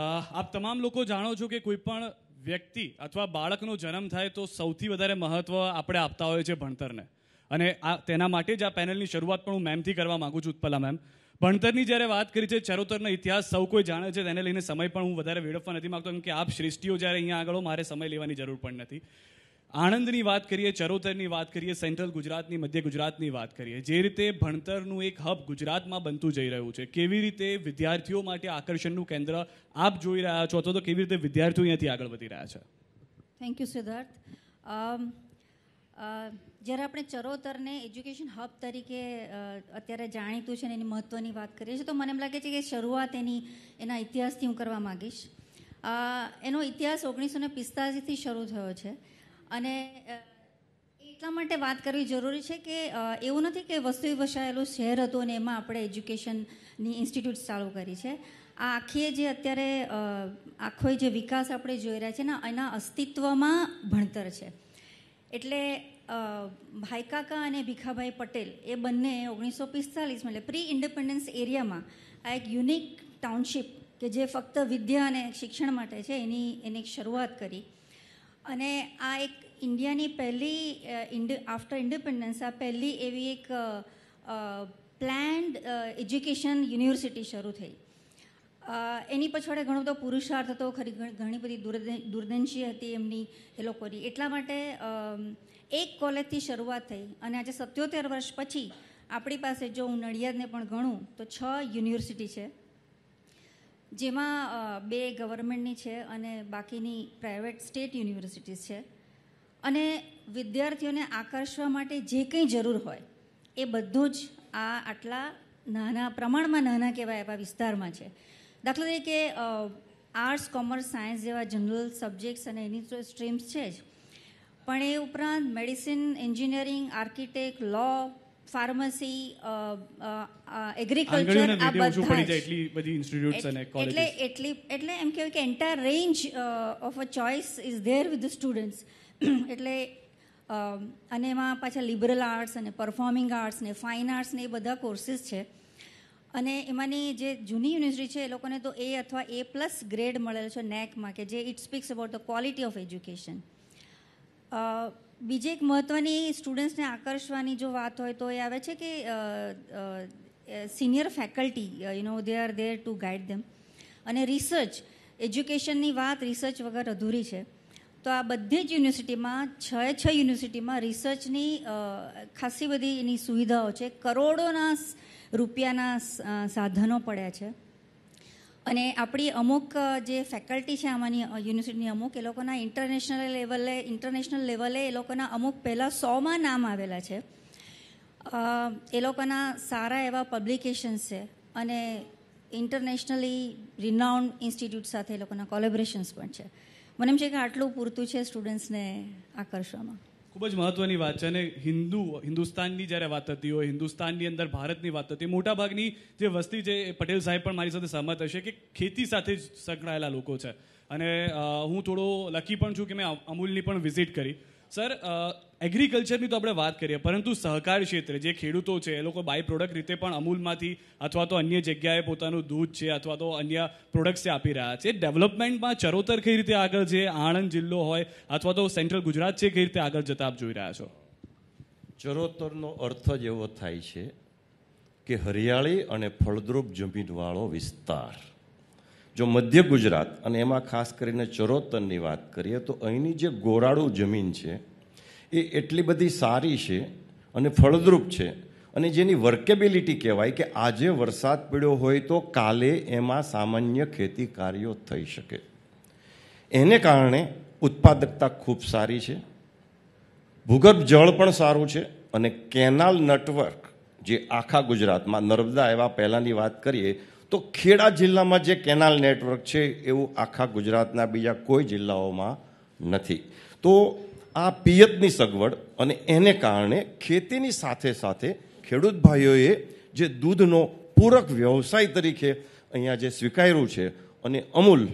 આપ તમામ લોકો જાણો છો કે કોઈ પણ વ્યક્તિ અથવા બાળકનો જન્મ થાય તો સૌથી વધારે મહત્ત્વ આપણે આપતા હોય છે ભણતરને અને આ તેના માટે જ આ પેનલની શરૂઆત પણ હું મેમથી કરવા માગું છું ઉત્પલા મેમ ભણતરની જ્યારે વાત કરી છે ચરોતરનો ઇતિહાસ સૌ કોઈ જાણે છે તેને લઈને સમય પણ હું વધારે વેડફવા નથી માગતો કેમ કે આપ સૃષ્ટિઓ જ્યારે અહીંયા આગળ મારે સમય લેવાની જરૂર પણ નથી આણંદની વાત કરીએ ચરોતરની વાત કરીએ સેન્ટ્રલ ગુજરાતની મધ્ય ગુજરાતની વાત કરીએ જે રીતે ભણતરનું એક હબ ગુજરાતમાં બનતું જઈ રહ્યું છે કેવી રીતે વિદ્યાર્થીઓ માટે આકર્ષણનું કેન્દ્ર આપ જોઈ રહ્યા છો અથવા તો કેવી રીતે વિદ્યાર્થીઓ અહીંયાથી આગળ વધી રહ્યા છે થેન્ક યુ સિદ્ધાર્થ જ્યારે આપણે ચરોતરને એજ્યુકેશન હબ તરીકે અત્યારે જાણીતું છે અને એની મહત્ત્વની વાત કરીએ છીએ તો મને એમ લાગે છે કે શરૂઆત એની એના ઇતિહાસથી હું કરવા માગીશ એનો ઇતિહાસ ઓગણીસો ને પિસ્તાલીસથી શરૂ થયો છે અને એટલા માટે વાત કરવી જરૂરી છે કે એવું નથી કે વસ્તુએ વસાયેલું શહેર હતું અને એમાં આપણે એજ્યુકેશનની ઇન્સ્ટિટ્યૂટ ચાલુ કરી છે આ આખીએ જે અત્યારે આખો જે વિકાસ આપણે જોઈ રહ્યા છે ને એના અસ્તિત્વમાં ભણતર છે એટલે ભાઈકાકા અને ભીખાભાઈ પટેલ એ બંને ઓગણીસો પિસ્તાલીસમાં એટલે પ્રી ઇન્ડિપેન્ડન્સ એરિયામાં આ એક યુનિક ટાઉનશીપ કે જે ફક્ત વિદ્યા અને શિક્ષણ માટે છે એની એની શરૂઆત કરી અને આ એક ઇન્ડિયાની પહેલી આફ્ટર ઇન્ડિપેન્ડન્સ આ પહેલી એવી એક પ્લાન્ડ એજ્યુકેશન યુનિવર્સિટી શરૂ થઈ એની પછાડે ઘણો બધો પુરુષાર્થ હતો ખરી ઘણી બધી દુર્દંશી હતી એમની એ લોકોની એટલા માટે એક કોલેજથી શરૂઆત થઈ અને આજે સત્યોતેર વર્ષ પછી આપણી પાસે જો હું નડિયાદને પણ ગણું તો છ યુનિવર્સિટી છે જેમાં બે ગવર્મેન્ટની છે અને બાકીની પ્રાઇવેટ સ્ટેટ યુનિવર્સિટીઝ છે અને વિદ્યાર્થીઓને આકર્ષવા માટે જે કંઈ જરૂર હોય એ બધું જ આ આટલા નાના પ્રમાણમાં નાના કહેવાય એવા વિસ્તારમાં છે દાખલા તરીકે આર્ટ્સ કોમર્સ સાયન્સ જેવા જનરલ સબ્જેક્ટ્સ અને એની સ્ટ્રીમ્સ છે જ પણ એ ઉપરાંત medicine engineering architect law pharmacy agriculture આ બધા એટલે એટલી એટલે એમ કહેવાય કે entire range of a choice is there with students એટલે અને એમાં પાછા લિબરલ આર્ટ્સ અને પરફોર્મિંગ આર્ટ્સ ને ફાઇન આર્ટ્સ ને એ બધા કોર્સીસ છે અને એમાંની જે જૂની યુનિવર્સિટી છે એ લોકોને તો એ અથવા એ પ્લસ ગ્રેડ મળેલ છે નેકમાં કે જે it speaks about the quality of education બીજી એક મહત્ત્વની સ્ટુડન્ટ્સને આકર્ષવાની જો વાત હોય તો એ આવે છે કે senior faculty you know they are there to guide them અને રિસર્ચ એજ્યુકેશનની વાત રિસર્ચ વગર અધૂરી છે તો આ બધી જ યુનિવર્સિટીમાં છ છ યુનિવર્સિટીમાં રિસર્ચની ખાસી બધી એની સુવિધાઓ છે કરોડોના રૂપિયાના સાધનો પડ્યા છે અને આપણી અમુક જે ફેકલ્ટી છે આમાંની યુનિવર્સિટીની અમુક એ લોકોના ઇન્ટરનેશનલ લેવલે ઇન્ટરનેશનલ લેવલે એ લોકોના અમુક પહેલાં સોમાં નામ આવેલા છે એ લોકોના સારા એવા પબ્લિકેશન્સ છે અને ઇન્ટરનેશનલી રિનાઉન્ડ ઇન્સ્ટિટ્યૂટ સાથે એ લોકોના કોલેબરેશન્સ પણ છે મને એમ છે કે આટલું પૂરતું છે સ્ટુડન્ટ્સને આકર્ષવામાં ખૂબ જ મહત્વની વાત છે અને હિન્દુ હિન્દુસ્તાનની જ્યારે વાત થતી હોય હિન્દુસ્તાનની અંદર ભારતની વાત થતી મોટાભાગની જે વસ્તી છે પટેલ સાહેબ પણ મારી સાથે સહમત હશે કે ખેતી સાથે જ સંકળાયેલા લોકો છે અને હું થોડો લકી પણ છું કે મેં અમૂલની પણ વિઝિટ કરી સર એગ્રીકલ્ચરની તો આપણે વાત કરીએ પરંતુ સહકાર ક્ષેત્રે જે ખેડૂતો છે એ લોકો બાય પ્રોડક્ટ રીતે પણ અમૂલમાંથી અથવા તો અન્ય જગ્યાએ પોતાનું દૂધ છે અથવા તો અન્ય પ્રોડક્ટ્સ આપી રહ્યા છે ડેવલપમેન્ટમાં ચરોતર કઈ રીતે આગળ છે આણંદ જિલ્લો હોય અથવા તો સેન્ટ્રલ ગુજરાત છે કઈ રીતે આગળ જતા આપ જોઈ રહ્યા છો ચરોતરનો અર્થ જ એવો થાય છે કે હરિયાળી અને ફળદ્રુપ જમીનવાળો વિસ્તાર જો મધ્ય ગુજરાત અને એમાં ખાસ કરીને ચરોતરની વાત કરીએ તો અહીંની જે ગોરાળું જમીન છે એ એટલી બધી સારી છે અને ફળદ્રુપ છે અને જેની વર્કેબિલિટી કહેવાય કે આજે વરસાદ પડ્યો હોય તો કાલે એમાં સામાન્ય ખેતી કાર્યો થઈ શકે એને કારણે ઉત્પાદકતા ખૂબ સારી છે ભૂગર્ભ જળ પણ સારું છે અને કેનાલ નેટવર્ક જે આખા ગુજરાતમાં નર્મદા એવા પહેલાંની વાત કરીએ તો ખેડા જિલ્લામાં જે કેનાલ નેટવર્ક છે એવું આખા ગુજરાતના બીજા કોઈ જિલ્લાઓમાં નથી તો આ પિયતની સગવડ અને એને કારણે ખેતીની સાથે સાથે ખેડૂત ભાઈઓએ જે દૂધનો પૂરક વ્યવસાય તરીકે અહીંયા જે સ્વીકાર્યું છે અને અમૂલ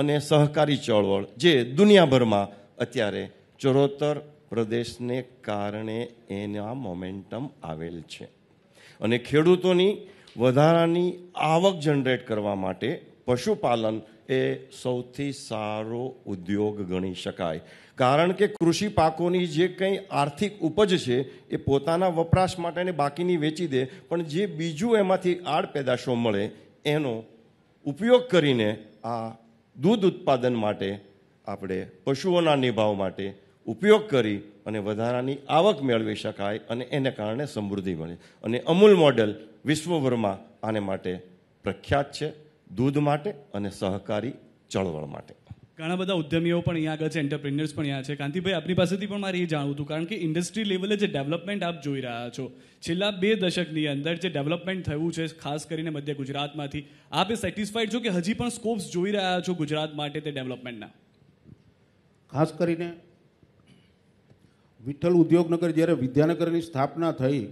અને સહકારી ચળવળ જે દુનિયાભરમાં અત્યારે ચરોતર પ્રદેશને કારણે એના મોમેન્ટમ આવેલ છે અને ખેડૂતોની વધારાની આવક જનરેટ કરવા માટે પશુપાલન એ સૌથી સારો ઉદ્યોગ ગણી શકાય કારણ કે કૃષિ પાકોની જે કંઈ આર્થિક ઉપજ છે એ પોતાના વપરાશ માટેને બાકીની વેચી દે પણ જે બીજું એમાંથી આડ પેદાશો મળે એનો ઉપયોગ કરીને આ દૂધ ઉત્પાદન માટે આપણે પશુઓના નિભાવ માટે ઉપયોગ કરી અને વધારાની આવક મેળવી શકાય અને એને કારણે સમૃદ્ધિ મળે અને અમૂલ મોડેલ વિશ્વભરમાં આને માટે પ્રખ્યાત છે દૂધ માટે અને સહકારી ચળવળ માટે ઘણા બધા ઉદ્યમીઓ પણ અહીંયા આગળ છે એન્ટરપ્રિન્યર્સ પણ અહીંયા છે કાંતિભાઈ આપની પાસેથી પણ મારે એ જાણવું હતું કારણ કે ઇન્ડસ્ટ્રી લેવલે જે ડેવલપમેન્ટ આપ જોઈ રહ્યા છો છેલ્લા બે દશકની અંદર જે ડેવલપમેન્ટ થયું છે ખાસ કરીને મધ્ય ગુજરાતમાંથી આપ એ સેટિસ્ફાઈડ છો કે હજી પણ સ્કોપ્સ જોઈ રહ્યા છો ગુજરાત માટે તે ડેવલપમેન્ટના ખાસ કરીને વિઠ્ઠલ ઉદ્યોગનગર જ્યારે વિદ્યાનગરની સ્થાપના થઈ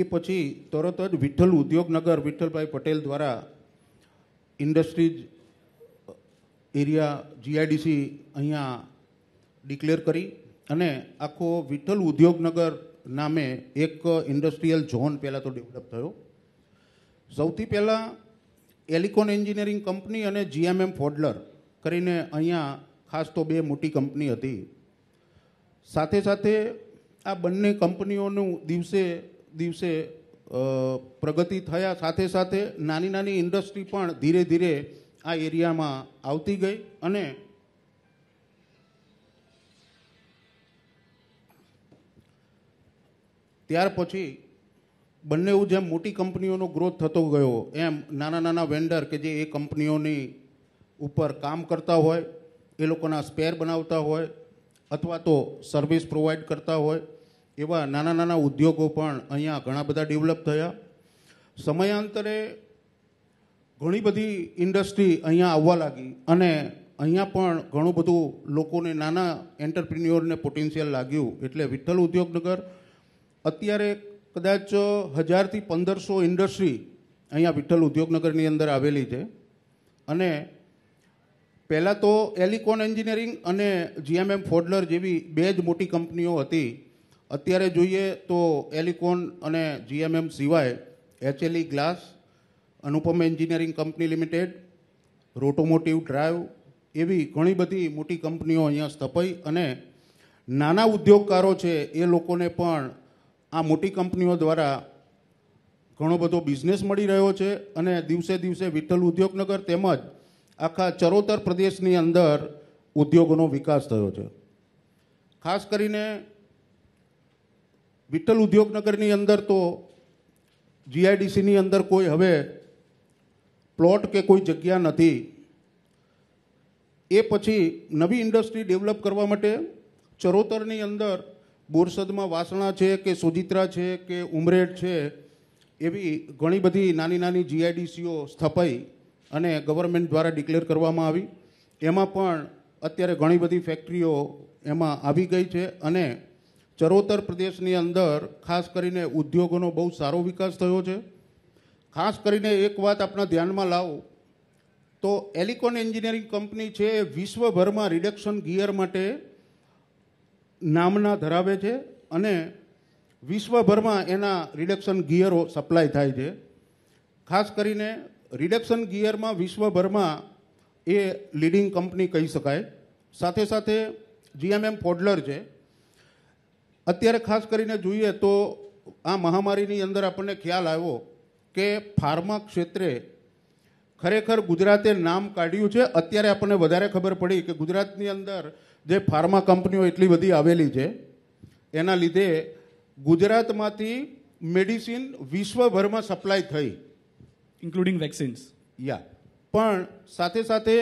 એ પછી તરત જ વિઠ્ઠલ ઉદ્યોગનગર વિઠ્ઠલભાઈ પટેલ દ્વારા ઇન્ડસ્ટ્રીઝ એરિયા જીઆઈડીસી અહીંયા ડિક્લેર કરી અને આખો વિઠ્ઠલ ઉદ્યોગનગર નામે એક ઇન્ડસ્ટ્રીયલ ઝોન પહેલાં તો ડેવલપ થયો સૌથી પહેલાં એલિકોન એન્જિનિયરિંગ કંપની અને જીએમએમ ફોડલર કરીને અહીંયા ખાસ તો બે મોટી કંપની હતી સાથે સાથે આ બંને કંપનીઓનું દિવસે દિવસે પ્રગતિ થયા સાથે સાથે નાની નાની ઇન્ડસ્ટ્રી પણ ધીરે ધીરે આ એરિયામાં આવતી ગઈ અને ત્યાર પછી બંને જેમ મોટી કંપનીઓનો ગ્રોથ થતો ગયો એમ નાના નાના વેન્ડર કે જે એ કંપનીઓની ઉપર કામ કરતા હોય એ લોકોના સ્પેર બનાવતા હોય અથવા તો સર્વિસ પ્રોવાઈડ કરતા હોય એવા નાના નાના ઉદ્યોગો પણ અહીંયા ઘણા બધા ડેવલપ થયા સમયાંતરે ઘણી બધી ઇન્ડસ્ટ્રી અહીંયા આવવા લાગી અને અહીંયા પણ ઘણું બધું લોકોને નાના એન્ટરપ્રિન્યોરને પોટેન્શિયલ લાગ્યું એટલે વિઠ્ઠલ ઉદ્યોગનગર અત્યારે કદાચ હજારથી પંદરસો ઇન્ડસ્ટ્રી અહીંયા વિઠ્ઠલ ઉદ્યોગનગરની અંદર આવેલી છે અને પહેલાં તો એલિકોન એન્જિનિયરિંગ અને જીએમએમ ફોડલર જેવી બે જ મોટી કંપનીઓ હતી અત્યારે જોઈએ તો એલિકોન અને જીએમએમ સિવાય HLE glass Anupam engineering company limited Rotomotive drive એવી ઘણી બધી મોટી કંપનીઓ અહીંયા સ્થપાઈ અને નાના ઉદ્યોગકારો છે એ લોકોને પણ આ મોટી કંપનીઓ દ્વારા ઘણો બધો બિઝનેસ મળી રહ્યો છે અને દિવસે દિવસે વિઠ્ઠલ ઉદ્યોગનગર તેમજ આખા ચરોતર પ્રદેશની અંદર ઉદ્યોગોનો વિકાસ થયો છે ખાસ કરીને વિઠ્ઠલ ઉદ્યોગનગરની અંદર તો જીઆઈડીસીની અંદર કોઈ હવે પ્લોટ કે કોઈ જગ્યા નથી એ પછી નવી ઇન્ડસ્ટ્રી ડેવલપ કરવા માટે ચરોતરની અંદર બોરસદમાં વાસણા છે કે સુજિત્રા છે કે ઉમરેઠ છે એવી ઘણી બધી નાની નાની જીઆઈડીસીઓ સ્થપાઈ અને ગવર્મેન્ટ દ્વારા ડિક્લેર કરવામાં આવી એમાં પણ અત્યારે ઘણી બધી ફેક્ટરીઓ એમાં આવી ગઈ છે અને ચરોતર પ્રદેશની અંદર ખાસ કરીને ઉદ્યોગોનો બહુ સારો વિકાસ થયો છે ખાસ કરીને એક વાત આપણા ધ્યાનમાં લાવો તો એલિકોન એન્જિનિયરિંગ કંપની છે એ વિશ્વભરમાં રિડક્શન ગિયર માટે નામના ધરાવે છે અને વિશ્વભરમાં એના રિડક્શન ગિયરો સપ્લાય થાય છે ખાસ કરીને રિડેપ્શન ગિયરમાં વિશ્વભરમાં એ લીડિંગ કંપની કહી શકાય સાથે સાથે જીએમએમ ફોડલર છે અત્યારે ખાસ કરીને જોઈએ તો આ મહામારીની અંદર આપણને ખ્યાલ આવ્યો કે ફાર્મા ક્ષેત્રે ખરેખર ગુજરાતે નામ કાઢ્યું છે અત્યારે આપણને વધારે ખબર પડી કે ગુજરાતની અંદર જે ફાર્મા કંપનીઓ એટલી બધી આવેલી છે એના લીધે ગુજરાતમાંથી મેડિસિન વિશ્વભરમાં સપ્લાય થઈ ઇન્ક્લુડિંગ વેક્સિન્સ યા પણ સાથે સાથે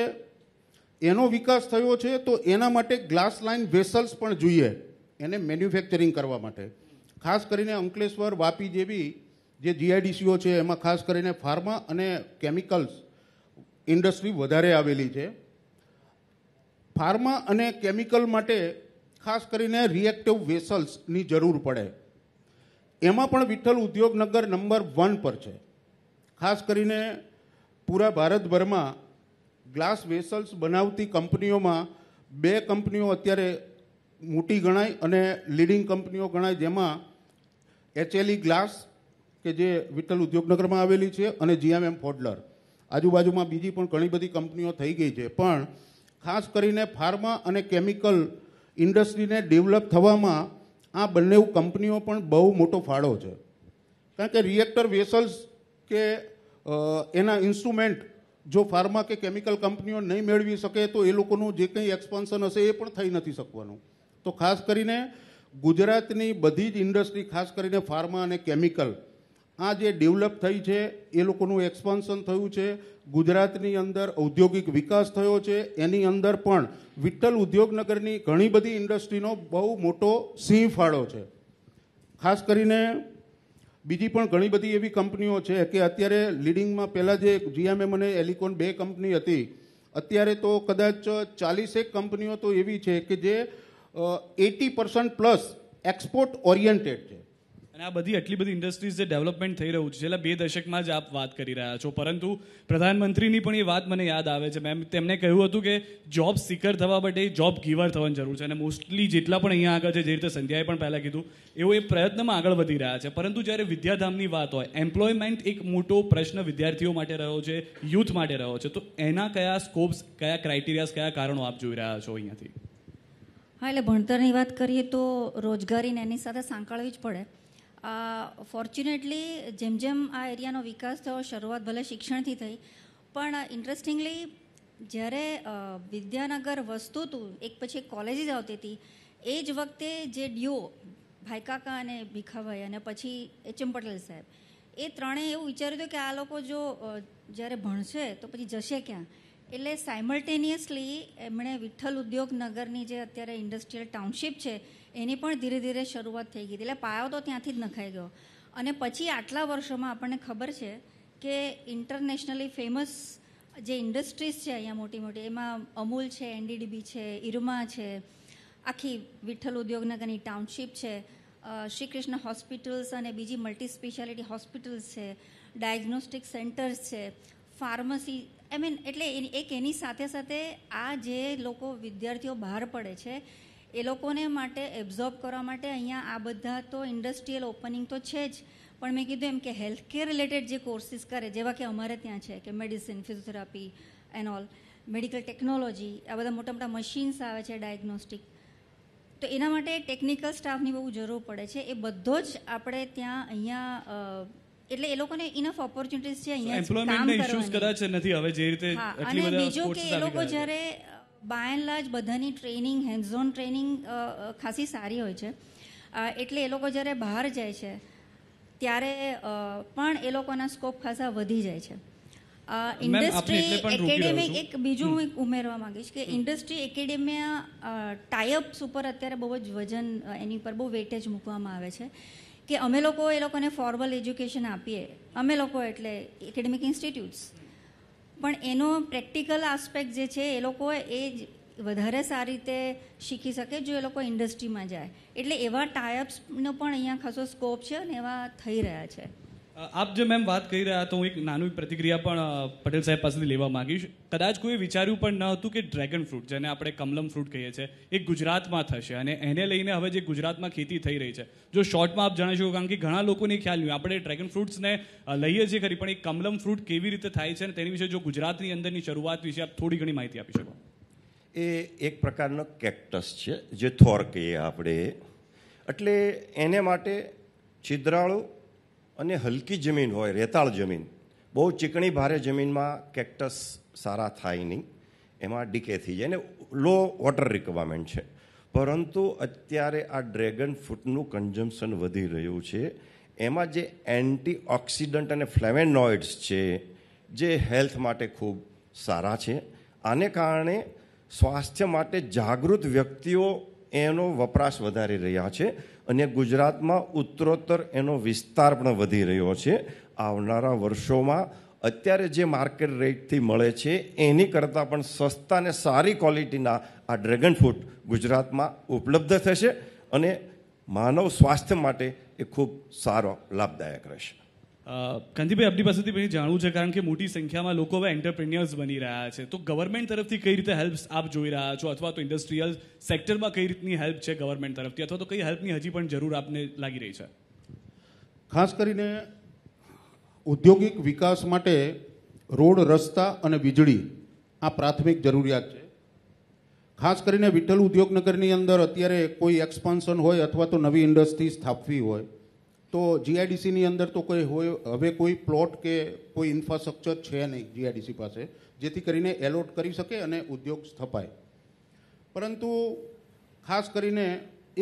એનો વિકાસ થયો છે તો એના માટે ગ્લાસ લાઇન વેસલ્સ પણ જોઈએ એને મેન્યુફેક્ચરિંગ કરવા માટે ખાસ કરીને અંકલેશ્વર વાપી જેવી જે જીઆઈડીસીઓ છે એમાં ખાસ કરીને ફાર્મા અને કેમિકલ્સ ઇન્ડસ્ટ્રી વધારે આવેલી છે ફાર્મા અને કેમિકલ માટે ખાસ કરીને રિએક્ટિવ વેસલ્સની જરૂર પડે એમાં પણ વિઠ્ઠલ ઉદ્યોગનગર નંબર વન પર છે ખાસ કરીને પૂરા ભારતભરમાં ગ્લાસ વેસલ્સ બનાવતી કંપનીઓમાં બે કંપનીઓ અત્યારે મોટી ગણાય અને લીડિંગ કંપનીઓ ગણાય જેમાં એચએલઈ e ગ્લાસ કે જે વિઠ્ઠલ ઉદ્યોગનગરમાં આવેલી છે અને જીએમએમ ફોડલર આજુબાજુમાં બીજી પણ ઘણી બધી કંપનીઓ થઈ ગઈ છે પણ ખાસ કરીને ફાર્મા અને કેમિકલ ઇન્ડસ્ટ્રીને ડેવલપ થવામાં આ બંને કંપનીઓ પણ બહુ મોટો ફાળો છે કારણ કે રિએક્ટર વેસલ્સ કે એના ઇન્સ્ટ્રુમેન્ટ જો ફાર્મા કે કેમિકલ કંપનીઓ નહીં મેળવી શકે તો એ લોકોનું જે કંઈ એક્સપાન્શન હશે એ પણ થઈ નથી શકવાનું તો ખાસ કરીને ગુજરાતની બધી જ ઇન્ડસ્ટ્રી ખાસ કરીને ફાર્મા અને કેમિકલ આ જે ડેવલપ થઈ છે એ લોકોનું એક્સપાન્શન થયું છે ગુજરાતની અંદર ઔદ્યોગિક વિકાસ થયો છે એની અંદર પણ વિઠ્ઠલ ઉદ્યોગનગરની ઘણી બધી ઇન્ડસ્ટ્રીનો બહુ મોટો સિંહ ફાળો છે ખાસ કરીને બીજી પણ ઘણી બધી એવી કંપનીઓ છે કે અત્યારે લીડિંગમાં પહેલાં જે જીએમએ મને એલિકોન બે કંપની હતી અત્યારે તો કદાચ ચાલીસેક કંપનીઓ તો એવી છે કે જે eighty percent plus export oriented છે અને આ બધી આટલી બધી ઇન્ડસ્ટ્રીઝ જે ડેવલપમેન્ટ થઈ રહ્યું છે છેલ્લા બે દશકમાં જ આપ વાત કરી રહ્યા છો પરંતુ પ્રધાનમંત્રીની પણ એ વાત મને યાદ આવે છે મેમ તેમણે કહ્યું હતું કે જોબ સીકર થવા માટે જોબ ગીવર થવાની જરૂર છે અને મોસ્ટલી જેટલા પણ અહીંયા આગળ છે જે રીતે સંધ્યાએ પણ પહેલાં કીધું એવો એ પ્રયત્નમાં આગળ વધી રહ્યા છે પરંતુ જ્યારે વિદ્યાધામની વાત હોય એમ્પ્લોયમેન્ટ એક મોટો પ્રશ્ન વિદ્યાર્થીઓ માટે રહ્યો છે યુથ માટે રહ્યો છે તો એના કયા સ્કોપ્સ કયા ક્રાઇટેરિયાસ કયા કારણો આપ જોઈ રહ્યા છો અહીંયાથી હા એટલે ભણતરની વાત કરીએ તો રોજગારીને એની સાથે સાંકળવી જ પડે ફોર્ચ્યુનેટલી જેમ જેમ આ એરિયાનો વિકાસ થયો શરૂઆત ભલે શિક્ષણથી થઈ પણ ઇન્ટરેસ્ટિંગલી જ્યારે વિદ્યાનગર વસ્તુ હતું એક પછી એક કોલેજીસ આવતી હતી એ જ વખતે જે ડીઓ ભાઈકાકા અને ભીખાભાઈ અને પછી એચએમ પટેલ સાહેબ એ ત્રણેય એવું વિચાર્યું હતું કે આ લોકો જો જ્યારે ભણશે તો પછી જશે ક્યાં એટલે સાયમલ્ટેનિયસલી એમણે વિઠ્ઠલ ઉદ્યોગનગરની જે અત્યારે ઇન્ડસ્ટ્રીયલ ટાઉનશીપ છે એની પણ ધીરે ધીરે શરૂઆત થઈ ગઈ એટલે પાયો તો ત્યાંથી જ નખાઈ ગયો અને પછી આટલા વર્ષોમાં આપણને ખબર છે કે ઇન્ટરનેશનલી ફેમસ જે ઇન્ડસ્ટ્રીઝ છે અહીંયા મોટી મોટી એમાં અમૂલ છે એનડીડીબી છે ઇરમા છે આખી વિઠ્ઠલ ઉદ્યોગનગરની ટાઉનશીપ છે શ્રી કૃષ્ણ હોસ્પિટલ્સ અને બીજી મલ્ટી સ્પેશિયાલિટી હોસ્પિટલ્સ છે ડાયગ્નોસ્ટિક સેન્ટર્સ છે ફાર્મસી આઈ મીન એટલે એક એની સાથે સાથે આ જે લોકો વિદ્યાર્થીઓ બહાર પડે છે એ લોકોને માટે એબ્ઝોર્બ કરવા માટે અહીંયા આ બધા તો ઇન્ડસ્ટ્રીયલ ઓપનિંગ તો છે જ પણ મેં કીધું એમ કે હેલ્થ કેર રિલેટેડ જે કોર્સિસ કરે જેવા કે અમારે ત્યાં છે કે medicine physiotherapy and all medical technology આ બધા મોટા મોટા મશીન્સ આવે છે ડાયગ્નોસ્ટિક તો એના માટે ટેકનિકલ સ્ટાફની બહુ જરૂર પડે છે એ બધો જ આપણે ત્યાં અહીંયા એટલે એ લોકોને ઇનફ ઓપોર્ચ્યુનિટીઝ છે અહીંયા કામ કરવાની કદાચ નથી હવે જે રીતે અને બીજું કે એ લોકો જ્યારે બાય એન્ડ લાર્જ બધાની ટ્રેનિંગ હેન્ડઝોન ટ્રેનિંગ ખાસી સારી હોય છે એટલે એ લોકો જ્યારે બહાર જાય છે ત્યારે પણ એ લોકોના સ્કોપ ખાસા વધી જાય છે ઇન્ડસ્ટ્રી એકેડેમી એક બીજું હું ઉમેરવા માંગીશ કે ઇન્ડસ્ટ્રી એકેડેમીયા ટાઈઅપ્સ ઉપર અત્યારે બહુ જ વજન એની પર બહુ વેટેજ મૂકવામાં આવે છે કે અમે લોકો એ લોકોને ફોર્મલ એજ્યુકેશન આપીએ અમે લોકો એટલે એકેડેમિક ઇન્સ્ટિટ્યૂટ્સ પણ એનો પ્રેક્ટિકલ આસ્પેક્ટ જે છે એ લોકો એ જ વધારે સારી રીતે શીખી શકે જો એ લોકો ઇન્ડસ્ટ્રીમાં જાય એટલે એવા ટાયપ્સનો પણ અહીંયા ખાસો સ્કોપ છે અને એવા થઈ રહ્યા છે આપ જે મેમ વાત કરી રહ્યા તો હું એક નાનું પ્રતિક્રિયા પણ પટેલ સાહેબ પાસેથી લેવા માંગીશ કદાચ કોઈ વિચાર્યું પણ ન હતું કે ડ્રેગન ફ્રૂટ જેને આપણે કમલમ ફ્રૂટ કહીએ છીએ એ ગુજરાતમાં થશે અને એને લઈને હવે જે ગુજરાતમાં ખેતી થઈ રહી છે જો શોર્ટમાં આપ જણાવશો કારણ કે ઘણા લોકોને ખ્યાલ નહીં આપણે ડ્રેગન ફ્રૂટ્સને લઈએ છીએ ખરી પણ એ કમલમ ફ્રૂટ કેવી રીતે થાય છે અને તેની વિશે જો ગુજરાતની અંદરની શરૂઆત વિશે આપ થોડી ઘણી માહિતી આપી શકો એ એક પ્રકારનો કેક્ટસ છે જે થોર કહીએ આપણે એટલે એને માટે છિદ્રાળુ અને હલકી જમીન હોય રેતાળ જમીન બહુ ચીકણી ભારે જમીનમાં કેક્ટસ સારા થાય નહીં એમાં ડીકે થઈ જાય ને લો વોટર રિક્વાયરમેન્ટ છે પરંતુ અત્યારે આ ડ્રેગન ફ્રૂટનું કન્ઝમ્પશન વધી રહ્યું છે એમાં જે એન્ટી ઓક્સિડન્ટ અને ફ્લેવેનોઇડ્સ છે જે હેલ્થ માટે ખૂબ સારા છે આને કારણે સ્વાસ્થ્ય માટે જાગૃત વ્યક્તિઓ એનો વપરાશ વધારી રહ્યા છે અને ગુજરાતમાં ઉત્તરોત્તર એનો વિસ્તાર પણ વધી રહ્યો છે આવનારા વર્ષોમાં અત્યારે જે માર્કેટ રેટથી મળે છે એની કરતાં પણ સસ્તા અને સારી ક્વોલિટીના આ ડ્રેગન ફ્રૂટ ગુજરાતમાં ઉપલબ્ધ થશે અને માનવ સ્વાસ્થ્ય માટે એ ખૂબ સારો લાભદાયક રહેશે કાંતિભાઈ આપની પાસેથી પછી જાણવું છે કારણ કે મોટી સંખ્યામાં લોકો હવે એન્ટરપ્રિન્યર્સ બની રહ્યા છે તો ગવર્મેન્ટ તરફથી કઈ રીતે હેલ્પ આપ જોઈ રહ્યા છો અથવા તો ઇન્ડસ્ટ્રીયલ સેક્ટરમાં કઈ રીતની હેલ્પ છે ગવર્મેન્ટ તરફથી અથવા તો કઈ હેલ્પની હજી પણ જરૂર આપને લાગી રહી છે ખાસ કરીને ઔદ્યોગિક વિકાસ માટે રોડ રસ્તા અને વીજળી આ પ્રાથમિક જરૂરિયાત છે ખાસ કરીને વિઠ્ઠલ ઉદ્યોગનગરની અંદર અત્યારે કોઈ એક્સપાન્શન હોય અથવા તો નવી ઇન્ડસ્ટ્રી સ્થાપવી હોય તો જીઆઈડીસીની અંદર તો કોઈ હોય હવે કોઈ પ્લોટ કે કોઈ ઇન્ફ્રાસ્ટ્રક્ચર છે નહીં જીઆઈડીસી પાસે જેથી કરીને એલોટ કરી શકે અને ઉદ્યોગ સ્થપાય પરંતુ ખાસ કરીને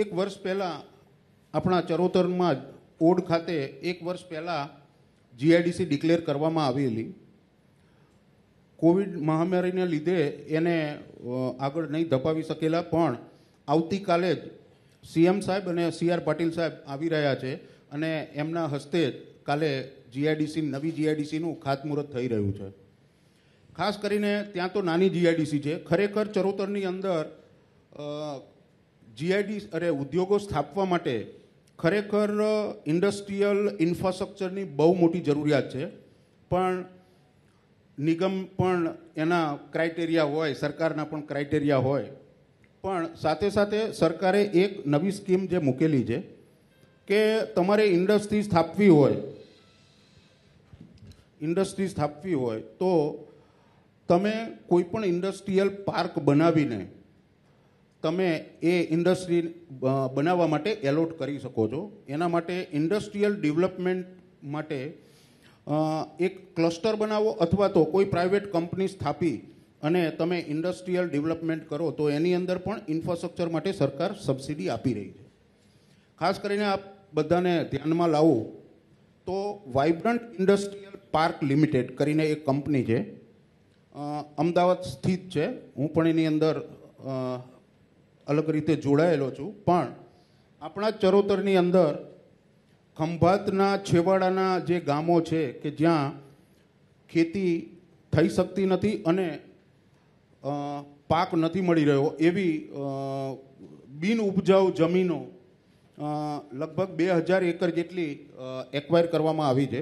એક વર્ષ પહેલાં આપણા ચરોતરમાં જ ઓડ ખાતે એક વર્ષ પહેલાં જીઆઈડીસી ડિક્લેર કરવામાં આવેલી કોવિડ મહામારીને લીધે એને આગળ નહીં ધપાવી શકેલા પણ આવતીકાલે જ સીએમ સાહેબ અને સીઆર પાટીલ સાહેબ આવી રહ્યા છે અને એમના હસ્તે કાલે જીઆઈડીસી નવી જીઆઈડીસીનું ખાતમુહૂર્ત થઈ રહ્યું છે ખાસ કરીને ત્યાં તો નાની જીઆઈડીસી છે ખરેખર ચરોતરની અંદર જીઆઈડી અરે ઉદ્યોગો સ્થાપવા માટે ખરેખર ઇન્ડસ્ટ્રીયલ ઇન્ફ્રાસ્ટ્રક્ચરની બહુ મોટી જરૂરિયાત છે પણ નિગમ પણ એના ક્રાઇટેરિયા હોય સરકારના પણ ક્રાઇટેરિયા હોય પણ સાથે સાથે સરકારે એક નવી સ્કીમ જે મૂકેલી છે કે તમારે ઇન્ડસ્ટ્રી સ્થાપવી હોય ઇન્ડસ્ટ્રી સ્થાપવી હોય તો તમે કોઈપણ ઇન્ડસ્ટ્રીયલ પાર્ક બનાવીને તમે એ ઇન્ડસ્ટ્રી બનાવવા માટે એલોટ કરી શકો છો એના માટે ઇન્ડસ્ટ્રીયલ ડેવલપમેન્ટ માટે એક ક્લસ્ટર બનાવો અથવા તો કોઈ પ્રાઇવેટ કંપની સ્થાપી અને તમે ઇન્ડસ્ટ્રીયલ ડેવલપમેન્ટ કરો તો એની અંદર પણ ઇન્ફ્રાસ્ટ્રક્ચર માટે સરકાર સબસિડી આપી રહી છે ખાસ કરીને આપ બધાને ધ્યાનમાં લાવું તો વાઇબ્રન્ટ ઇન્ડસ્ટ્રીયલ પાર્ક લિમિટેડ કરીને એક કંપની છે અમદાવાદ સ્થિત છે હું પણ એની અંદર અલગ રીતે જોડાયેલો છું પણ આપણા ચરોતરની અંદર ખંભાતના છેવાડાના જે ગામો છે કે જ્યાં ખેતી થઈ શકતી નથી અને પાક નથી મળી રહ્યો એવી બિન ઉપજાઉ જમીનો લગભગ બે હજાર એકર જેટલી એક્વાયર કરવામાં આવી છે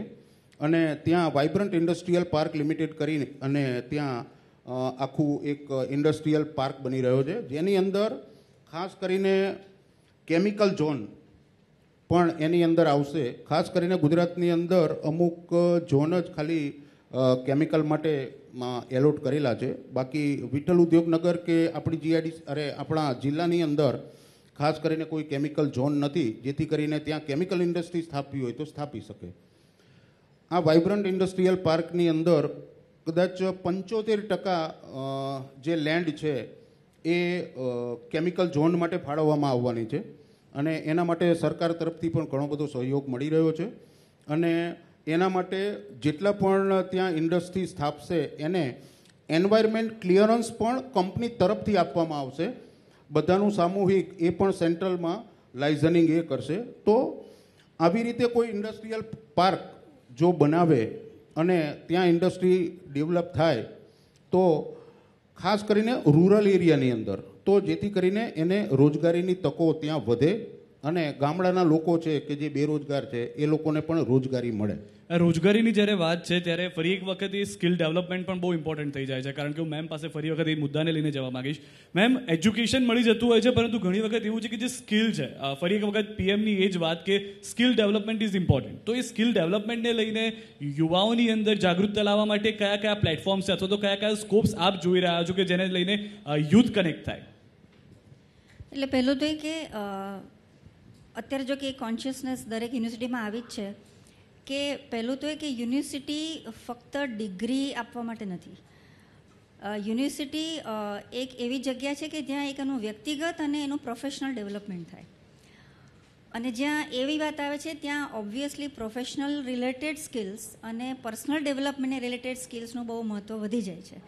અને ત્યાં વાઇબ્રન્ટ ઇન્ડસ્ટ્રીયલ પાર્ક લિમિટેડ કરીને અને ત્યાં આખું એક ઇન્ડસ્ટ્રીયલ પાર્ક બની રહ્યો છે જેની અંદર ખાસ કરીને કેમિકલ ઝોન પણ એની અંદર આવશે ખાસ કરીને ગુજરાતની અંદર અમુક ઝોન જ ખાલી કેમિકલ માટે એલોટ કરેલા છે બાકી વિઠ્ઠલ ઉદ્યોગનગર કે આપણી જીઆઈડી અરે આપણા જિલ્લાની અંદર ખાસ કરીને કોઈ કેમિકલ ઝોન નથી જેથી કરીને ત્યાં કેમિકલ ઇન્ડસ્ટ્રી સ્થાપવી હોય તો સ્થાપી શકે આ વાઇબ્રન્ટ ઇન્ડસ્ટ્રીયલ પાર્કની અંદર કદાચ પંચોતેર ટકા જે લેન્ડ છે એ કેમિકલ ઝોન માટે ફાળવવામાં આવવાની છે અને એના માટે સરકાર તરફથી પણ ઘણો બધો સહયોગ મળી રહ્યો છે અને એના માટે જેટલા પણ ત્યાં ઇન્ડસ્ટ્રી સ્થાપશે એને એન્વાયરમેન્ટ ક્લિયરન્સ પણ કંપની તરફથી આપવામાં આવશે બધાનું સામૂહિક એ પણ સેન્ટ્રલમાં લાઇઝનિંગ એ કરશે તો આવી રીતે કોઈ ઇન્ડસ્ટ્રીયલ પાર્ક જો બનાવે અને ત્યાં ઇન્ડસ્ટ્રી ડેવલપ થાય તો ખાસ કરીને રૂરલ એરિયાની અંદર તો જેથી કરીને એને રોજગારીની તકો ત્યાં વધે અને ગામડાના લોકો છે કે જે બેરોજગાર છે એ લોકોને પણ રોજગારી મળે રોજગારીની જ્યારે વાત છે ત્યારે ફરી એક વખત એ સ્કિલ ડેવલપમેન્ટ પણ બહુ ઇમ્પોર્ટન્ટ થઈ જાય છે કારણ કે હું મેમ પાસે ફરી વખત એ મુદ્દાને લઈને જવા માંગીશ મેમ એજ્યુકેશન મળી જતું હોય છે પરંતુ ઘણી વખત એવું છે કે જે સ્કિલ છે ફરી એક વખત પીએમની એ જ વાત કે સ્કિલ ડેવલપમેન્ટ ઇઝ ઇમ્પોર્ટન્ટ તો એ સ્કિલ ડેવલપમેન્ટને લઈને યુવાઓની અંદર જાગૃતતા લાવવા માટે કયા કયા પ્લેટફોર્મ છે અથવા તો કયા કયા સ્કોપ્સ આપ જોઈ રહ્યા છો કે જેને લઈને યુથ કનેક્ટ થાય એટલે પહેલું તો એ કે અત્યારે જો કે કોન્શિયસનેસ દરેક યુનિવર્સિટીમાં આવી જ છે કે પહેલું તો એ કે યુનિવર્સિટી ફક્ત ડિગ્રી આપવા માટે નથી યુનિવર્સિટી એક એવી જગ્યા છે કે જ્યાં એક એનું વ્યક્તિગત અને એનું પ્રોફેશનલ ડેવલપમેન્ટ થાય અને જ્યાં એવી વાત આવે છે ત્યાં ઓબ્વિયસલી પ્રોફેશનલ રિલેટેડ સ્કિલ્સ અને પર્સનલ ડેવલપમેન્ટને રિલેટેડ સ્કિલ્સનું બહુ મહત્ત્વ વધી જાય છે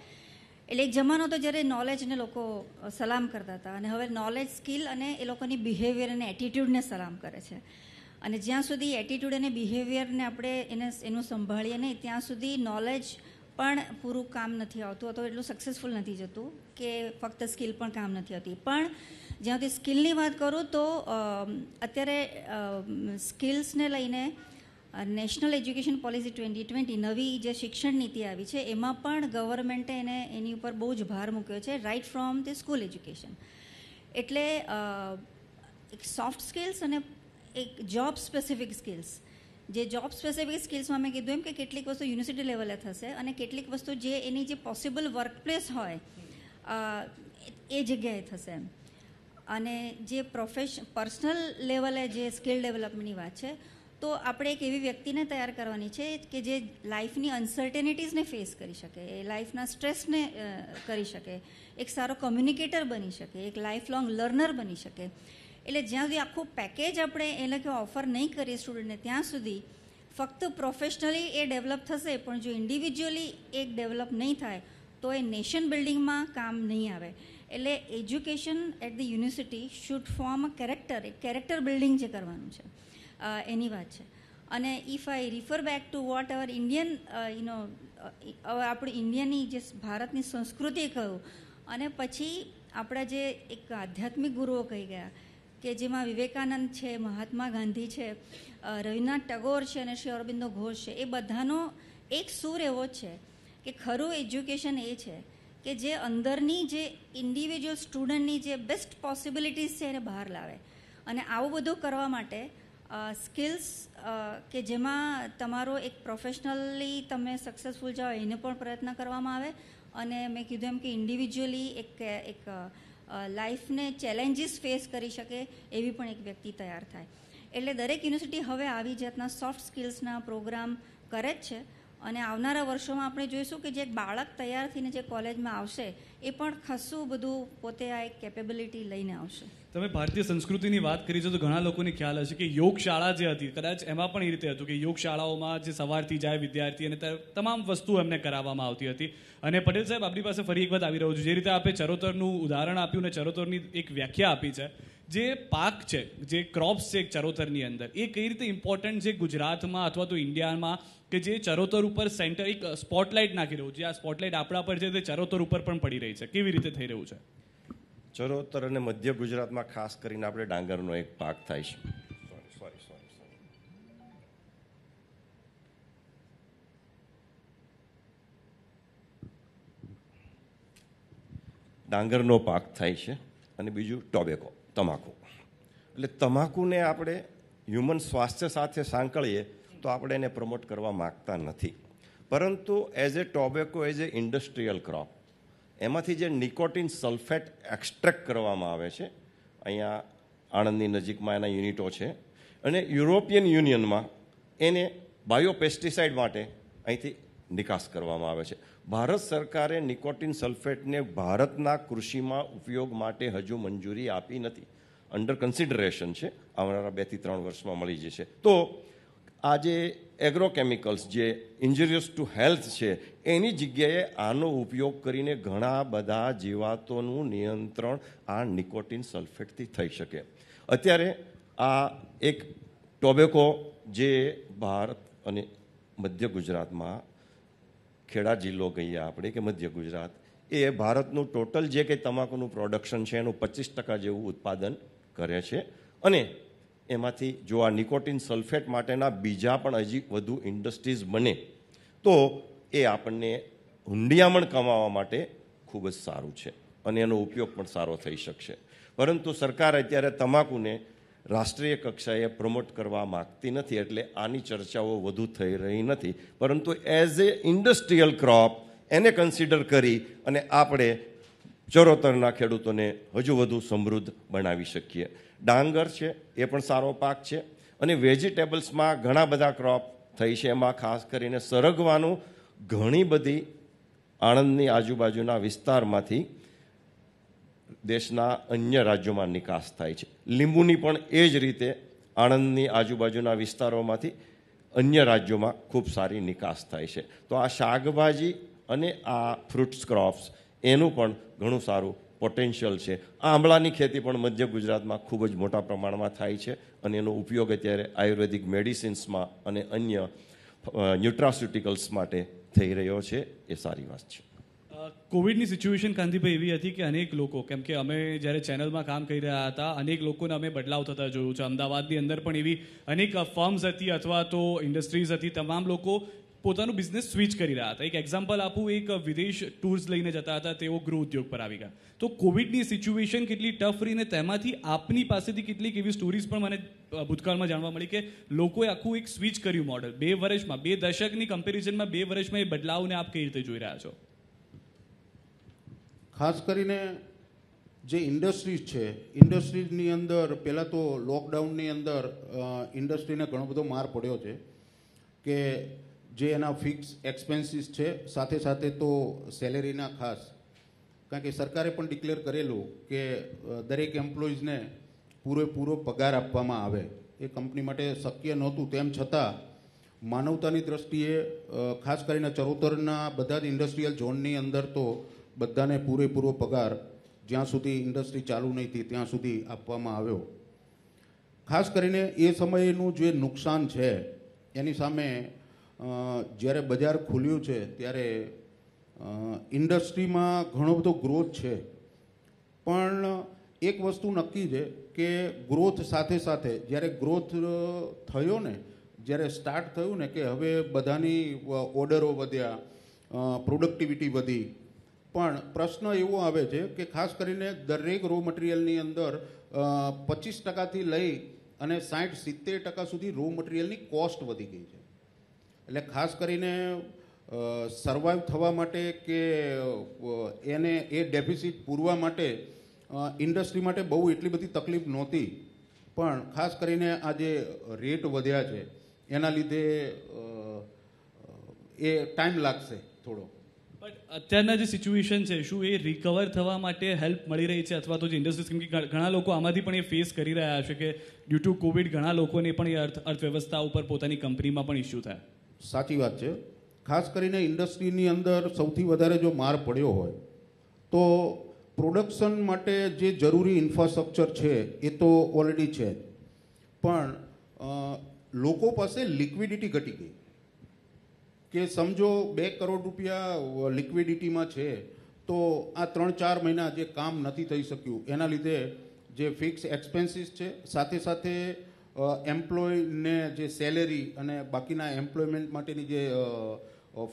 એટલે એક જમાનો તો જ્યારે નોલેજને લોકો સલામ કરતા હતા અને હવે નોલેજ સ્કિલ અને એ લોકોની બિહેવિયર અને એટીટ્યૂડને સલામ કરે છે અને જ્યાં સુધી એટીટ્યૂડ અને બિહેવિયરને આપણે એને એનું સંભાળીએ નહીં ત્યાં સુધી નોલેજ પણ પૂરું કામ નથી આવતું અથવા એટલું સક્સેસફુલ નથી જતું કે ફક્ત સ્કિલ પણ કામ નથી આવતી પણ જ્યાં સુધી સ્કિલની વાત કરું તો અત્યારે સ્કિલ્સને લઈને national education policy twenty twenty નવી જે શિક્ષણ નીતિ આવી છે એમાં પણ ગવર્મેન્ટે એને એની ઉપર બહુ જ ભાર મૂક્યો છે right from the school education એટલે એક સોફ્ટ સ્કિલ્સ અને એક જોબ સ્પેસિફિક સ્કિલ્સ જે જોબ સ્પેસિફિક સ્કિલ્સમાં મેં કીધું એમ કે કેટલીક વસ્તુ યુનિવર્સિટી લેવલે થશે અને કેટલીક વસ્તુ જે એની જે પોસિબલ વર્કપ્લેસ હોય એ જગ્યાએ થશે એમ અને જે પ્રોફેશ પર્સનલ લેવલે જે સ્કિલ ડેવલપમેન્ટની વાત છે તો આપણે એક એવી વ્યક્તિને તૈયાર કરવાની છે કે જે લાઈફની અનસર્ટેનિટીઝને ફેસ કરી શકે એ લાઈફના સ્ટ્રેસને કરી શકે એક સારો કોમ્યુનિકેટર બની શકે એક લાઈફ લોંગ લર્નર બની શકે એટલે જ્યાં સુધી આખું પેકેજ આપણે એ કે ઓફર નહીં કરીએ સ્ટુડન્ટને ત્યાં સુધી ફક્ત પ્રોફેશનલી એ ડેવલપ થશે પણ જો ઇન્ડિવિજ્યુઅલી એક ડેવલપ નહીં થાય તો એ નેશન બિલ્ડિંગમાં કામ નહીં આવે એટલે education at the university should form a character એક કેરેક્ટર બિલ્ડિંગ જે કરવાનું છે એની વાત છે અને if I refer back to what our Indian you know આપણું ઇન્ડિયાની જે ભારતની સંસ્કૃતિ કહ્યું અને પછી આપણા જે એક આધ્યાત્મિક ગુરુઓ કહી ગયા કે જેમાં વિવેકાનંદ છે મહાત્મા ગાંધી છે રવિનાથ ટગોર છે અને શ્રી અરવિંદો ઘોષ છે એ બધાનો એક સૂર એવો છે કે ખરું એજ્યુકેશન એ છે કે જે અંદરની જે ઇન્ડિવિજ્યુઅલ સ્ટુડન્ટની જે બેસ્ટ પોસિબિલિટીઝ છે એને બહાર લાવે અને આવું બધું કરવા માટે સ્કિલ્સ કે જેમાં તમારો એક પ્રોફેશનલી તમે સક્સેસફુલ જાઓ એને પણ પ્રયત્ન કરવામાં આવે અને મેં કીધું એમ કે ઇન્ડિવિજ્યુઅલી એક એક લાઈફને ચેલેન્જીસ ફેસ કરી શકે એવી પણ એક વ્યક્તિ તૈયાર થાય એટલે દરેક યુનિવર્સિટી હવે આવી જાતના સોફ્ટ સ્કિલ્સના પ્રોગ્રામ કરે જ છે અને આવનારા વર્ષોમાં આપણે જોઈશું કે જે એક બાળક તૈયાર થઈને જે કોલેજમાં આવશે એ પણ ખાસું બધું પોતે આ એક કેપેબિલિટી લઈને આવશે તમે ભારતીય સંસ્કૃતિની વાત કરી છે તો ઘણા લોકોને ખ્યાલ હશે કે યોગ શાળા જે હતી કદાચ એમાં પણ એ રીતે હતું કે યોગ શાળાઓમાં જે સવારથી જાય વિદ્યાર્થી અને તમામ વસ્તુ એમને કરાવવામાં આવતી હતી અને પટેલ સાહેબ આપણી પાસે ફરી એક વાત આવી રહ્યું છું જે રીતે આપણે ચરોતરનું ઉદાહરણ આપ્યું અને ચરોતરની એક વ્યાખ્યા આપી છે જે પાક છે જે ક્રોપ્સ છે ચરોતરની અંદર એ કઈ રીતે ઇમ્પોર્ટન્ટ છે ગુજરાતમાં અથવા તો ઇન્ડિયામાં કે જે ચરોતર ઉપર સેન્ટર એક સ્પોટલાઇટ નાખી રહ્યું છે આ સ્પોટલાઇટ આપણા પર છે તે ચરોતર ઉપર પણ પડી રહી છે કેવી રીતે થઈ રહ્યું છે ચરોતર અને મધ્ય ગુજરાતમાં ખાસ કરીને આપણે ડાંગરનો એક પાક થાય છે સોરી સોરી સોરી ડાંગરનો પાક થાય છે અને બીજું ટોબેકો તમાકુ એટલે તમાકુને આપણે હ્યુમન સ્વાસ્થ્ય સાથે સાંકળીએ તો આપણે એને પ્રમોટ કરવા માગતા નથી પરંતુ as a tobacco as a industrial crop એમાંથી જે નિકોટિન સલ્ફેટ એક્સ્ટ્રેક્ટ કરવામાં આવે છે અહીંયા આણંદની નજીકમાં એના યુનિટો છે અને યુરોપિયન યુનિયનમાં એને બાયોપેસ્ટિસાઇડ માટે અહીંથી નિકાસ કરવામાં આવે છે ભારત સરકારે નિકોટિન સલ્ફેટને ભારતના કૃષિમાં ઉપયોગ માટે હજુ મંજૂરી આપી નથી અંડર કન્સિડરેશન છે આવનારા બેથી ત્રણ વર્ષમાં મળી જશે તો આજે એગ્રોકેમિકલ્સ જે ઇન્જરિયસ ટુ હેલ્થ છે એની જગ્યાએ આનો ઉપયોગ કરીને ઘણા બધા જીવાતોનું નિયંત્રણ આ નિકોટિન સલ્ફેટથી થઈ શકે અત્યારે આ એક ટોબેકો જે ભારત અને મધ્ય ગુજરાતમાં ખેડા જિલ્લો કહીએ આપણે કે મધ્ય ગુજરાત એ ભારતનું ટોટલ જે કંઈ તમાકુનું પ્રોડક્શન છે એનું પચીસ ટકા જેવું ઉત્પાદન કરે છે અને એમાંથી જો આ નિકોટિન સલ્ફેટ માટેના બીજા પણ હજી વધુ ઇન્ડસ્ટ્રીઝ બને તો એ આપણને હુંડિયામણ કમાવા માટે ખૂબ જ સારું છે અને એનો ઉપયોગ પણ સારો થઈ શકશે પરંતુ સરકાર અત્યારે તમાકુને રાષ્ટ્રીય કક્ષાએ પ્રમોટ કરવા માગતી નથી એટલે આની ચર્ચાઓ વધુ થઈ રહી નથી પરંતુ એઝ એ ઇન્ડસ્ટ્રીયલ ક્રોપ એને કન્સિડર કરી અને આપણે ચરોતરના ખેડૂતોને હજુ વધુ સમૃદ્ધ બનાવી શકીએ ડાંગર છે એ પણ સારો પાક છે અને વેજીટેબલ્સમાં ઘણા બધા ક્રોપ થઈ છે એમાં ખાસ કરીને સરગવાનું ઘણી બધી આણંદની આજુબાજુના વિસ્તારમાંથી દેશના અન્ય રાજ્યોમાં નિકાસ થાય છે લીંબુની પણ એ જ રીતે આણંદની આજુબાજુના વિસ્તારોમાંથી અન્ય રાજ્યોમાં ખૂબ સારી નિકાસ થાય છે તો આ શાકભાજી અને આ ફ્રૂટ્સ ક્રોપ્સ એનું પણ ઘણું સારું પોટેન્શિયલ છે આ આંબળાની ખેતી પણ મધ્ય ગુજરાતમાં ખૂબ જ મોટા પ્રમાણમાં થાય છે અને એનો ઉપયોગ અત્યારે આયુર્વેદિક મેડિસિન્સમાં અને અન્ય ન્યુટ્રાસ્યુટિકલ્સ માટે થઈ રહ્યો છે એ સારી વાત છે કોવિડની સિચ્યુએશન કાંતિભાઈ એવી હતી કે અનેક લોકો કેમ કે અમે જ્યારે ચેનલમાં કામ કરી રહ્યા હતા અનેક લોકોને અમે બદલાવ થતા જોયું છે અમદાવાદની અંદર પણ એવી અનેક ફર્મ્સ હતી અથવા તો ઇન્ડસ્ટ્રીઝ હતી તમામ લોકો પોતાનું બિઝનેસ સ્વિચ કરી રહ્યા હતા એક એક્ઝામ્પલ આપું એક વિદેશ ટૂર્સ લઈને જતા હતા તેઓ ગૃહ ઉદ્યોગ પર આવી ગયા તો કોવિડની સિચ્યુએશન કેટલી ટફ ને તેમાંથી આપની પાસેથી કેટલીક એવી સ્ટોરીઝ પણ મને ભૂતકાળમાં જાણવા મળી કે લોકોએ આખું એક સ્વિચ કર્યું મોડલ બે વર્ષમાં બે દશકની કમ્પેરિઝનમાં બે વર્ષમાં એ બદલાવને આપ કેવી રીતે જોઈ રહ્યા છો ખાસ કરીને જે ઇન્ડસ્ટ્રીઝ છે ઇન્ડસ્ટ્રીઝની અંદર પહેલાં તો લોકડાઉનની અંદર ઇન્ડસ્ટ્રીને ઘણો બધો માર પડ્યો છે કે જે એના ફિક્સ એક્સપેન્સીસ છે સાથે સાથે તો સેલેરીના ખાસ કારણ કે સરકારે પણ ડિક્લેર કરેલું કે દરેક એમ્પ્લોઈઝને પૂરેપૂરો પગાર આપવામાં આવે એ કંપની માટે શક્ય નહોતું તેમ છતાં માનવતાની દ્રષ્ટિએ ખાસ કરીને ચરોતરના બધા જ ઇન્ડસ્ટ્રીયલ ઝોનની અંદર તો બધાને પૂરેપૂરો પગાર જ્યાં સુધી ઇન્ડસ્ટ્રી ચાલુ નહીં હતી ત્યાં સુધી આપવામાં આવ્યો ખાસ કરીને એ સમયનું જે નુકસાન છે એની સામે જ્યારે બજાર ખુલ્યું છે ત્યારે ઇન્ડસ્ટ્રીમાં ઘણો બધો ગ્રોથ છે પણ એક વસ્તુ નક્કી છે કે ગ્રોથ સાથે સાથે જ્યારે ગ્રોથ થયો ને જ્યારે સ્ટાર્ટ થયું ને કે હવે બધાની ઓર્ડરો વધ્યા પ્રોડક્ટિવિટી વધી પણ પ્રશ્ન એવો આવે છે કે ખાસ કરીને દરેક રો મટીરિયલની અંદર પચીસ ટકાથી લઈ અને સાઠ સિત્તેર ટકા સુધી રો મટીરિયલની કોસ્ટ વધી ગઈ છે એટલે ખાસ કરીને સર્વાઈવ થવા માટે કે એને એ ડેફિસિટ પૂરવા માટે ઇન્ડસ્ટ્રી માટે બહુ એટલી બધી તકલીફ નહોતી પણ ખાસ કરીને આ જે રેટ વધ્યા છે એના લીધે એ ટાઈમ લાગશે થોડો બટ અત્યારના જે સિચ્યુએશન છે શું એ રિકવર થવા માટે હેલ્પ મળી રહી છે અથવા તો જે ઇન્ડસ્ટ્રી સ્કીમ ઘણા લોકો આમાંથી પણ એ ફેસ કરી રહ્યા છે કે ડ્યુ ટુ કોવિડ ઘણા લોકોને પણ એ અર્થ અર્થવ્યવસ્થા ઉપર પોતાની કંપનીમાં પણ ઇસ્યુ થયા સાચી વાત છે ખાસ કરીને ઇન્ડસ્ટ્રીની અંદર સૌથી વધારે જો માર પડ્યો હોય તો પ્રોડક્શન માટે જે જરૂરી ઇન્ફ્રાસ્ટ્રક્ચર છે એ તો ઓલરેડી છે પણ લોકો પાસે લિક્વિડિટી ઘટી ગઈ કે સમજો બે કરોડ રૂપિયા લિક્વિડિટીમાં છે તો આ ત્રણ ચાર મહિના જે કામ નથી થઈ શક્યું એના લીધે જે ફિક્સ એક્સપેન્સીસ છે સાથે સાથે એમ્પ્લોયને જે સેલેરી અને બાકીના એમ્પ્લોયમેન્ટ માટેની જે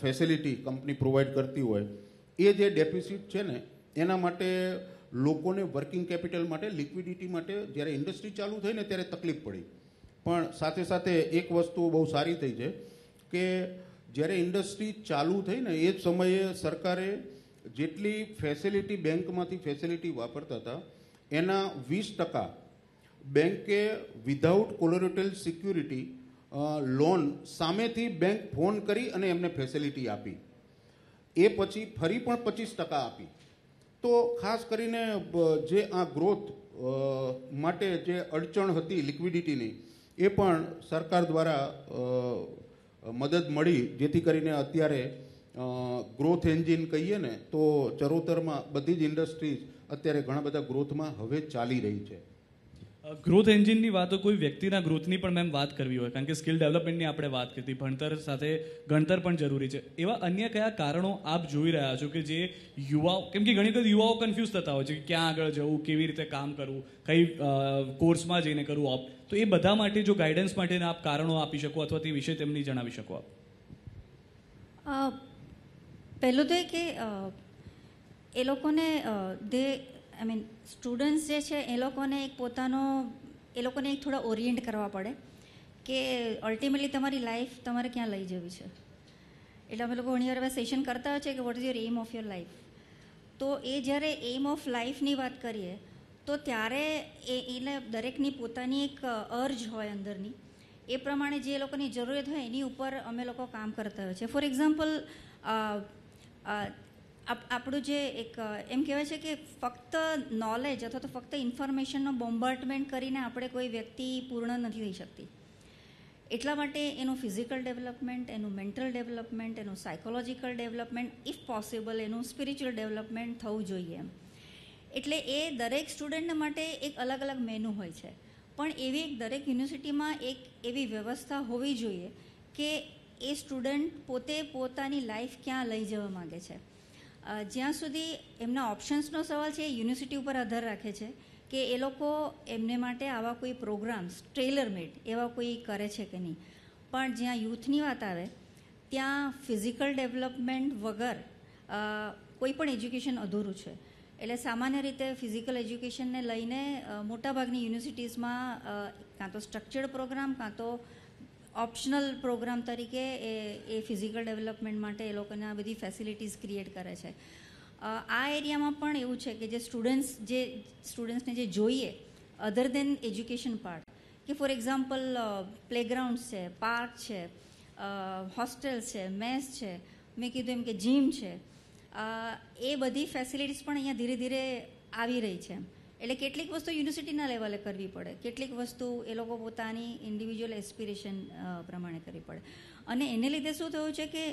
ફેસિલિટી કંપની પ્રોવાઈડ કરતી હોય એ જે ડેફિસિટ છે ને એના માટે લોકોને વર્કિંગ કેપિટલ માટે લિક્વિડિટી માટે જ્યારે ઇન્ડસ્ટ્રી ચાલુ થઈ ને ત્યારે તકલીફ પડી પણ સાથે સાથે એક વસ્તુ બહુ સારી થઈ છે કે જ્યારે ઇન્ડસ્ટ્રી ચાલુ થઈ ને એ જ સમયે સરકારે જેટલી ફેસિલિટી બેંકમાંથી ફેસિલિટી વાપરતા હતા એના વીસ ટકા બેંકે વિધાઉટ કોલોરેટલ સિક્યુરિટી લોન સામેથી બેંક ફોન કરી અને એમને ફેસિલિટી આપી એ પછી ફરી પણ પચીસ ટકા આપી તો ખાસ કરીને જે આ ગ્રોથ માટે જે અડચણ હતી લિક્વિડિટીની એ પણ સરકાર દ્વારા મદદ મળી જેથી કરીને અત્યારે ગ્રોથ એન્જિન કહીએ ને તો ચરોતરમાં બધી જ ઇન્ડસ્ટ્રીઝ અત્યારે ઘણા બધા ગ્રોથમાં હવે ચાલી રહી છે ગ્રોથ એન્જિનની વાતો કોઈ વ્યક્તિના ગ્રોથની પણ મેમ વાત કરવી હોય કારણ કે સ્કિલ ડેવલપમેન્ટની આપણે વાત કરી ભણતર સાથે ગણતર પણ જરૂરી છે એવા અન્ય કયા કારણો આપ જોઈ રહ્યા છો કે જે યુવાઓ કેમ કે ઘણી વખત યુવાઓ કન્ફ્યુઝ થતા હોય છે કે ક્યાં આગળ જવું કેવી રીતે કામ કરવું કઈ કોર્સમાં જઈને કરવું આપ તો એ બધા માટે જો ગાઈડન્સ માટેના આપ કારણો આપી શકો અથવા તે વિશે તેમની જણાવી શકો આપ પહેલું તો એ કે એ લોકોને દે આઈ મીન સ્ટુડન્ટ્સ જે છે એ લોકોને એક પોતાનો એ લોકોને એક થોડા ઓરિએન્ટ કરવા પડે કે અલ્ટિમેટલી તમારી લાઈફ તમારે ક્યાં લઈ જવી છે એટલે અમે લોકો ઘણીવાર હવે સેશન કરતા હોય છે કે what is your aim of your life તો એ જ્યારે એમ ઓફ લાઈફની વાત કરીએ તો ત્યારે એ એટલે દરેકની પોતાની એક અર્જ હોય અંદરની એ પ્રમાણે જે લોકોની જરૂરિયાત હોય એની ઉપર અમે લોકો કામ કરતા હોય છે ફોર એક્ઝામ્પલ આપણું જે એક એમ કહેવાય છે કે ફક્ત નોલેજ અથવા તો ફક્ત ઇન્ફોર્મેશનનો બોમ્બર્ટમેન્ટ કરીને આપણે કોઈ વ્યક્તિ પૂર્ણ નથી થઈ શકતી એટલા માટે એનું ફિઝિકલ ડેવલપમેન્ટ એનું મેન્ટલ ડેવલપમેન્ટ એનું સાયકોલોજીકલ ડેવલપમેન્ટ ઇફ પોસિબલ એનું સ્પિરિચ્યુઅલ ડેવલપમેન્ટ થવું જોઈએ એમ એટલે એ દરેક સ્ટુડન્ટ માટે એક અલગ અલગ મેનુ હોય છે પણ એવી એક દરેક યુનિવર્સિટીમાં એક એવી વ્યવસ્થા હોવી જોઈએ કે એ સ્ટુડન્ટ પોતે પોતાની લાઈફ ક્યાં લઈ જવા માગે છે જ્યાં સુધી એમના ઓપ્શન્સનો સવાલ છે એ યુનિવર્સિટી ઉપર આધાર રાખે છે કે એ લોકો એમને માટે આવા કોઈ પ્રોગ્રામ્સ ટ્રેલર એવા કોઈ કરે છે કે નહીં પણ જ્યાં યુથની વાત આવે ત્યાં ફિઝિકલ ડેવલપમેન્ટ વગર કોઈ પણ એજ્યુકેશન અધૂરું છે એટલે સામાન્ય રીતે ફિઝિકલ એજ્યુકેશનને લઈને મોટાભાગની યુનિવર્સિટીઝમાં કાં તો સ્ટ્રક્ચર્ડ પ્રોગ્રામ કાં તો ઓપ્શનલ પ્રોગ્રામ તરીકે એ એ ફિઝિકલ ડેવલપમેન્ટ માટે એ લોકોને આ બધી ફેસિલિટીઝ ક્રિએટ કરે છે આ એરિયામાં પણ એવું છે કે જે સ્ટુડન્ટ્સ જે સ્ટુડન્ટ્સને જે જોઈએ અધર દેન એજ્યુકેશન પાર્ટ કે ફોર એક્ઝામ્પલ પ્લેગ્રાઉન્ડ્સ છે પાર્ક છે હોસ્ટેલ છે મેસ છે મેં કીધું એમ કે જીમ છે એ બધી ફેસિલિટીઝ પણ અહીંયા ધીરે ધીરે આવી રહી છે એટલે કેટલીક વસ્તુ યુનિવર્સિટીના લેવલે કરવી પડે કેટલીક વસ્તુ એ લોકો પોતાની ઇન્ડિવિજ્યુઅલ એસ્પિરેશન પ્રમાણે કરવી પડે અને એને લીધે શું થયું છે કે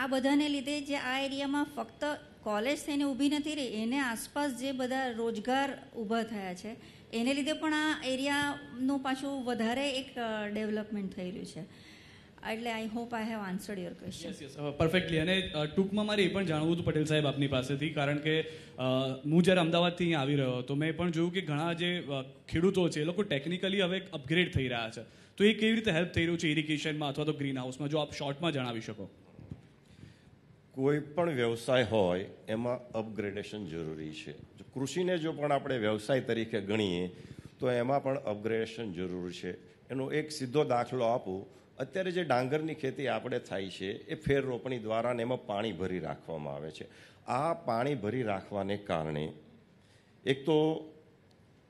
આ બધાને લીધે જે આ એરિયામાં ફક્ત કોલેજ થઈને ઊભી નથી રહી એને આસપાસ જે બધા રોજગાર ઊભા થયા છે એને લીધે પણ આ એરિયાનું પાછું વધારે એક ડેવલપમેન્ટ થયેલું છે એટલે I hope I have answered your question yes yes perfectly અને uh, ટૂંકમાં મારે એ પણ જાણવું હતું પટેલ સાહેબ આપની પાસેથી કારણ કે હું જ્યારે અમદાવાદથી અહીંયા આવી રહ્યો હતો મેં પણ જોયું કે ઘણા જે ખેડૂતો છે એ લોકો ટેકનિકલી હવે અપગ્રેડ થઈ રહ્યા છે તો એ કેવી રીતે હેલ્પ થઈ રહ્યું છે ઇરિગેશનમાં અથવા તો ગ્રીન હાઉસમાં જો આપ શોર્ટમાં જણાવી શકો કોઈ પણ વ્યવસાય હોય એમાં અપગ્રેડેશન જરૂરી છે કૃષિને જો પણ આપણે વ્યવસાય તરીકે ગણીએ તો એમાં પણ અપગ્રેડેશન જરૂરી છે એનો એક સીધો દાખલો આપું અત્યારે જે ડાંગરની ખેતી આપણે થાય છે એ ફેર રોપણી દ્વારા ને એમાં પાણી ભરી રાખવામાં આવે છે આ પાણી ભરી રાખવાને કારણે એક તો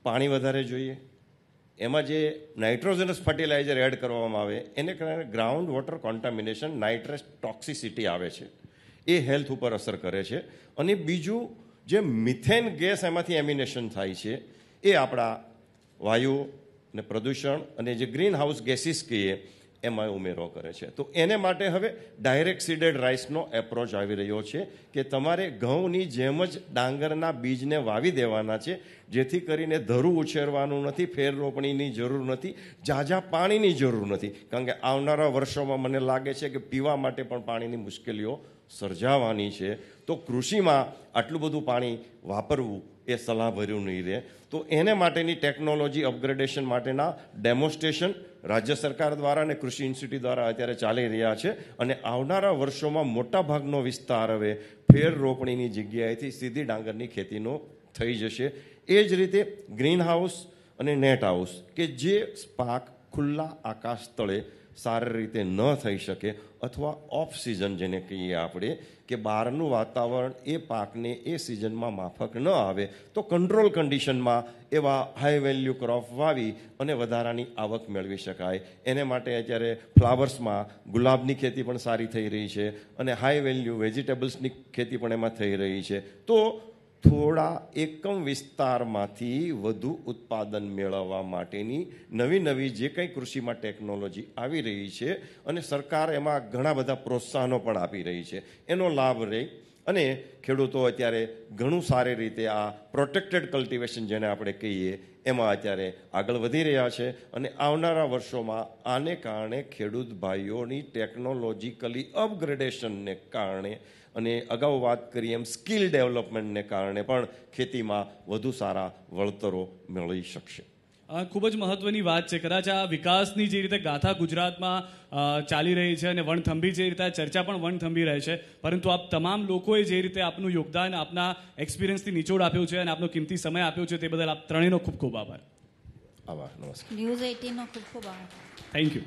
પાણી વધારે જોઈએ એમાં જે નાઇટ્રોજનસ ફર્ટિલાઇઝર એડ કરવામાં આવે એને કારણે ground water contamination nitrous toxicity આવે છે એ હેલ્થ ઉપર અસર કરે છે અને બીજું જે મિથેન ગેસ એમાંથી એમિનેશન થાય છે એ આપણા વાયુ ને પ્રદૂષણ અને જે ગ્રીન હાઉસ ગેસીસ કહીએ એમાં ઉમેરો કરે છે તો એને માટે હવે ડાયરેક્ટ સીડેડ રાઈસનો એપ્રોચ આવી રહ્યો છે કે તમારે ઘઉંની જેમ જ ડાંગરના બીજને વાવી દેવાના છે જેથી કરીને ધરું ઉછેરવાનું નથી ફેર રોપણીની જરૂર નથી ઝાઝા પાણીની જરૂર નથી કારણ કે આવનારા વર્ષોમાં મને લાગે છે કે પીવા માટે પણ પાણીની મુશ્કેલીઓ સર્જાવાની છે તો કૃષિમાં આટલું બધું પાણી વાપરવું એ સલાહભર્યું નહીં રહે તો એને માટેની ટેકનોલોજી અપગ્રેડેશન માટેના ડેમોન્સ્ટ્રેશન રાજ્ય સરકાર દ્વારા અને કૃષિ ઇન્સ્ટિટ્યૂટ દ્વારા અત્યારે ચાલી રહ્યા છે અને આવનારા વર્ષોમાં મોટાભાગનો વિસ્તાર હવે ફેર રોપણીની જગ્યાએથી સીધી ડાંગરની ખેતીનો થઈ જશે એ જ રીતે ગ્રીન હાઉસ અને નેટ હાઉસ કે જે પાક ખુલ્લા આકાશ તળે સારી રીતે ન થઈ શકે અથવા ઓફ સિઝન જેને કહીએ આપણે કે બહારનું વાતાવરણ એ પાકને એ સિઝનમાં માફક ન આવે તો કંટ્રોલ કન્ડિશનમાં એવા હાઈ વેલ્યુ ક્રોપ વાવી અને વધારાની આવક મેળવી શકાય એને માટે અત્યારે ફ્લાવર્સમાં ગુલાબની ખેતી પણ સારી થઈ રહી છે અને હાઈ વેલ્યુ વેજીટેબલ્સની ખેતી પણ એમાં થઈ રહી છે તો થોડા એકમ વિસ્તારમાંથી વધુ ઉત્પાદન મેળવવા માટેની નવી નવી જે કંઈ કૃષિમાં ટેકનોલોજી આવી રહી છે અને સરકાર એમાં ઘણા બધા પ્રોત્સાહનો પણ આપી રહી છે એનો લાભ રહે અને ખેડૂતો અત્યારે ઘણું સારી રીતે આ પ્રોટેક્ટેડ કલ્ટિવેશન જેને આપણે કહીએ એમાં અત્યારે આગળ વધી રહ્યા છે અને આવનારા વર્ષોમાં આને કારણે ખેડૂત ભાઈઓની ટેકનોલોજીકલી અપગ્રેડેશનને કારણે અને અગાઉ વાત કરી એમ સ્કિલ ડેવલપમેન્ટને કારણે પણ ખેતીમાં વધુ સારા વળતરો મેળવી શકશે આ ખૂબ જ મહત્વની વાત છે કદાચ આ વિકાસની જે રીતે ગાથા ગુજરાતમાં ચાલી રહી છે અને વણથંભી જે રીતે ચર્ચા પણ વણથંભી રહે છે પરંતુ આપ તમામ લોકોએ જે રીતે આપનું યોગદાન આપના એક્સપિરિયન્સથી નિચોડ આપ્યું છે અને આપનો કિંમતી સમય આપ્યો છે તે બદલ આપ ત્રણેયનો ખૂબ ખૂબ આભાર આભાર નમસ્કાર ન્યૂઝ એટીનનો ખૂબ ખૂબ આભાર થેન્ક યુ